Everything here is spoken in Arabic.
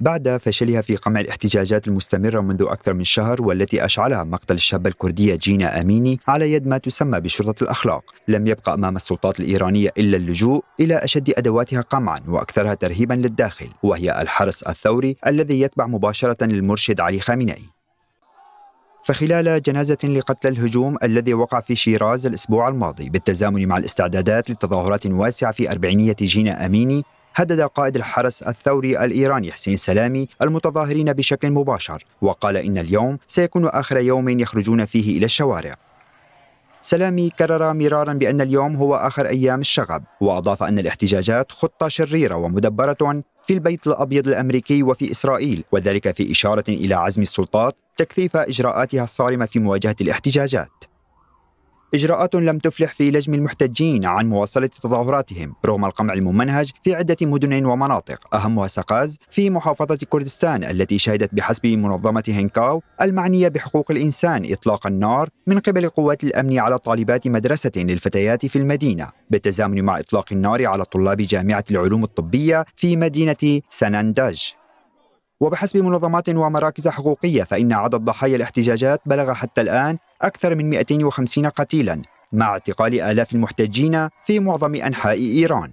بعد فشلها في قمع الاحتجاجات المستمرة منذ أكثر من شهر والتي أشعلها مقتل الشابة الكردية جينا أميني على يد ما تسمى بشرطة الأخلاق لم يبقى أمام السلطات الإيرانية إلا اللجوء إلى أشد أدواتها قمعا وأكثرها ترهيبا للداخل وهي الحرس الثوري الذي يتبع مباشرة المرشد علي خامنئي فخلال جنازة لقتل الهجوم الذي وقع في شيراز الأسبوع الماضي بالتزامن مع الاستعدادات لتظاهرات واسعة في أربعينية جينا أميني هدد قائد الحرس الثوري الإيراني حسين سلامي المتظاهرين بشكل مباشر وقال إن اليوم سيكون آخر يوم يخرجون فيه إلى الشوارع سلامي كرر مرارا بأن اليوم هو آخر أيام الشغب وأضاف أن الاحتجاجات خطة شريرة ومدبرة في البيت الأبيض الأمريكي وفي إسرائيل وذلك في إشارة إلى عزم السلطات تكثيف إجراءاتها الصارمة في مواجهة الاحتجاجات إجراءات لم تفلح في لجم المحتجين عن مواصلة تظاهراتهم رغم القمع الممنهج في عدة مدن ومناطق أهمها سقاز في محافظة كردستان التي شهدت بحسب منظمة هنكاو المعنية بحقوق الإنسان إطلاق النار من قبل قوات الأمن على طالبات مدرسة للفتيات في المدينة بالتزامن مع إطلاق النار على طلاب جامعة العلوم الطبية في مدينة سنانداج وبحسب منظمات ومراكز حقوقية فإن عدد ضحايا الاحتجاجات بلغ حتى الآن أكثر من 250 قتيلا مع اعتقال آلاف المحتجين في معظم أنحاء إيران